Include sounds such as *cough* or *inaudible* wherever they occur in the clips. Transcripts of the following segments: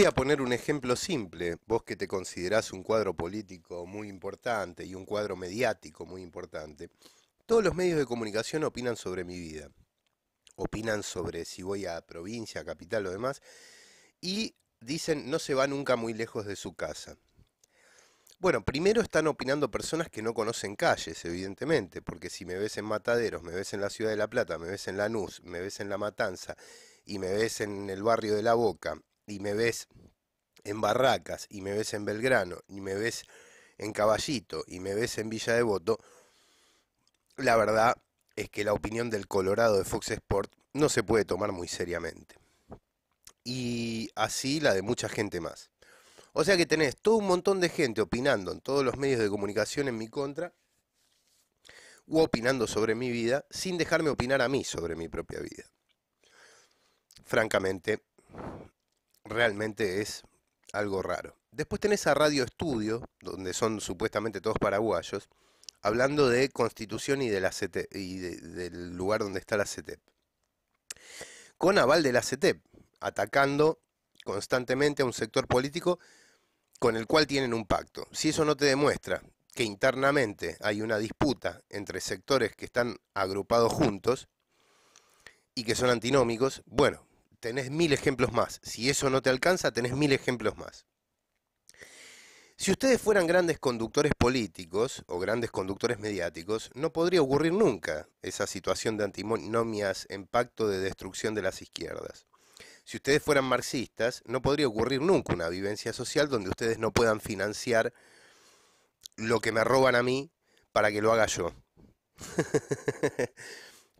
Voy a poner un ejemplo simple. Vos que te considerás un cuadro político muy importante y un cuadro mediático muy importante, todos los medios de comunicación opinan sobre mi vida. Opinan sobre si voy a provincia, capital o demás. Y dicen no se va nunca muy lejos de su casa. Bueno, primero están opinando personas que no conocen calles, evidentemente, porque si me ves en Mataderos, me ves en la Ciudad de La Plata, me ves en Lanús, me ves en La Matanza y me ves en el barrio de La Boca y me ves en Barracas, y me ves en Belgrano, y me ves en Caballito, y me ves en Villa Devoto, la verdad es que la opinión del Colorado de Fox Sport no se puede tomar muy seriamente. Y así la de mucha gente más. O sea que tenés todo un montón de gente opinando en todos los medios de comunicación en mi contra, u opinando sobre mi vida, sin dejarme opinar a mí sobre mi propia vida. Francamente, realmente es algo raro. Después tenés a Radio Estudio, donde son supuestamente todos paraguayos, hablando de Constitución y, de la y del lugar donde está la CETEP. Con aval de la CETEP, atacando constantemente a un sector político con el cual tienen un pacto. Si eso no te demuestra que internamente hay una disputa entre sectores que están agrupados juntos y que son antinómicos, bueno, tenés mil ejemplos más. Si eso no te alcanza, tenés mil ejemplos más. Si ustedes fueran grandes conductores políticos o grandes conductores mediáticos, no podría ocurrir nunca esa situación de antinomias en pacto de destrucción de las izquierdas. Si ustedes fueran marxistas, no podría ocurrir nunca una vivencia social donde ustedes no puedan financiar lo que me roban a mí para que lo haga yo. *laughs*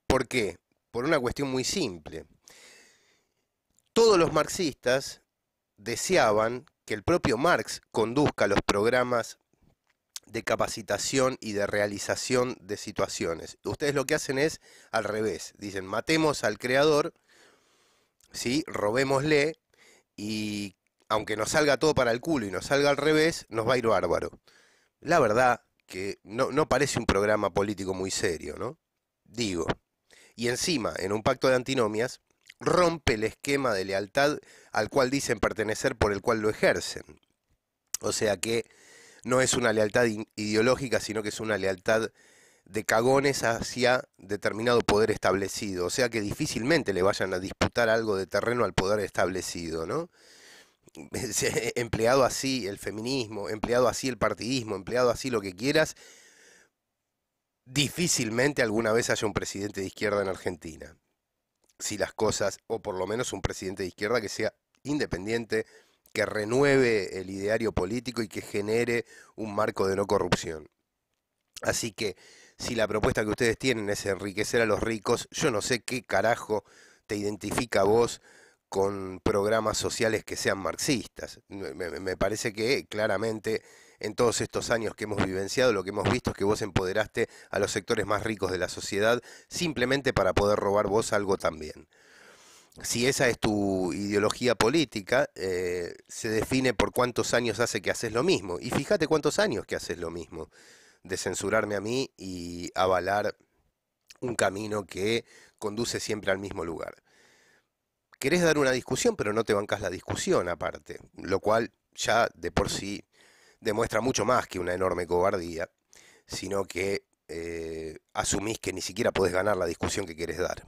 ¿Por qué? Por una cuestión muy simple. Todos los marxistas deseaban que el propio Marx conduzca los programas de capacitación y de realización de situaciones. Ustedes lo que hacen es al revés, dicen, matemos al creador, ¿sí? robémosle y aunque nos salga todo para el culo y nos salga al revés, nos va a ir bárbaro. La verdad que no, no parece un programa político muy serio, ¿no? Digo. Y encima, en un pacto de antinomias, rompe el esquema de lealtad al cual dicen pertenecer por el cual lo ejercen. O sea que no es una lealtad ideológica, sino que es una lealtad de cagones hacia determinado poder establecido. O sea que difícilmente le vayan a disputar algo de terreno al poder establecido, ¿no? *laughs* empleado así el feminismo, empleado así el partidismo, empleado así lo que quieras, difícilmente alguna vez haya un presidente de izquierda en Argentina si las cosas, o por lo menos un presidente de izquierda que sea independiente, que renueve el ideario político y que genere un marco de no corrupción. Así que si la propuesta que ustedes tienen es enriquecer a los ricos, yo no sé qué carajo te identifica a vos con programas sociales que sean marxistas. Me, me parece que claramente en todos estos años que hemos vivenciado, lo que hemos visto es que vos empoderaste a los sectores más ricos de la sociedad simplemente para poder robar vos algo también. Si esa es tu ideología política, eh, se define por cuántos años hace que haces lo mismo. Y fíjate cuántos años que haces lo mismo, de censurarme a mí y avalar un camino que conduce siempre al mismo lugar. Querés dar una discusión, pero no te bancas la discusión aparte, lo cual ya de por sí demuestra mucho más que una enorme cobardía, sino que eh, asumís que ni siquiera podés ganar la discusión que quieres dar.